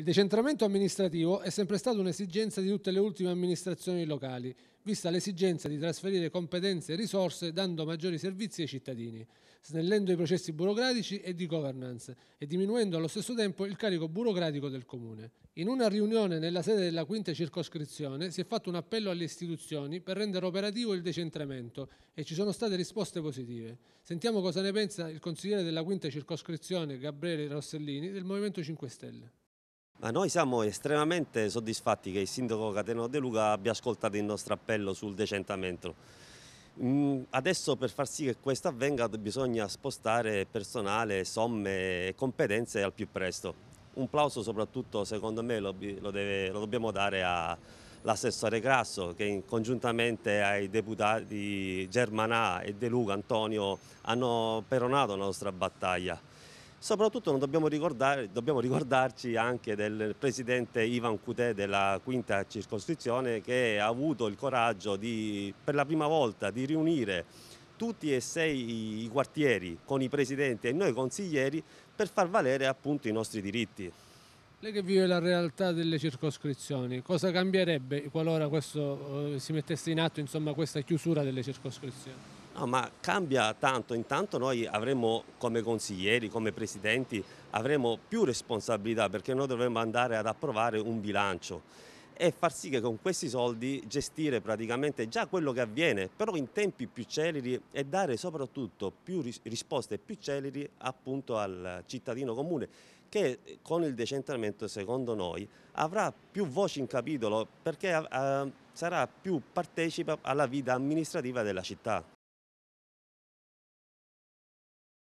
Il decentramento amministrativo è sempre stato un'esigenza di tutte le ultime amministrazioni locali, vista l'esigenza di trasferire competenze e risorse dando maggiori servizi ai cittadini, snellendo i processi burocratici e di governance e diminuendo allo stesso tempo il carico burocratico del Comune. In una riunione nella sede della quinta circoscrizione si è fatto un appello alle istituzioni per rendere operativo il decentramento e ci sono state risposte positive. Sentiamo cosa ne pensa il consigliere della quinta circoscrizione Gabriele Rossellini del Movimento 5 Stelle. Ma noi siamo estremamente soddisfatti che il sindaco Cateno De Luca abbia ascoltato il nostro appello sul decentamento. Mm, adesso per far sì che questo avvenga bisogna spostare personale, somme e competenze al più presto. Un plauso soprattutto secondo me lo, deve, lo dobbiamo dare all'assessore Grasso che congiuntamente ai deputati Germanà e De Luca Antonio hanno peronato la nostra battaglia. Soprattutto dobbiamo, dobbiamo, ricordarci anche del presidente Ivan Cutè della quinta circoscrizione che ha avuto il coraggio di, per la prima volta di riunire tutti e sei i quartieri con i presidenti e noi consiglieri per far valere appunto i nostri diritti. Lei che vive la realtà delle circoscrizioni, cosa cambierebbe qualora questo, eh, si mettesse in atto insomma, questa chiusura delle circoscrizioni? No, ma cambia tanto, intanto noi avremo come consiglieri, come presidenti, avremo più responsabilità perché noi dovremo andare ad approvare un bilancio e far sì che con questi soldi gestire praticamente già quello che avviene, però in tempi più celeri e dare soprattutto più risposte più celeri appunto al cittadino comune che con il decentramento secondo noi avrà più voci in capitolo perché eh, sarà più partecipa alla vita amministrativa della città.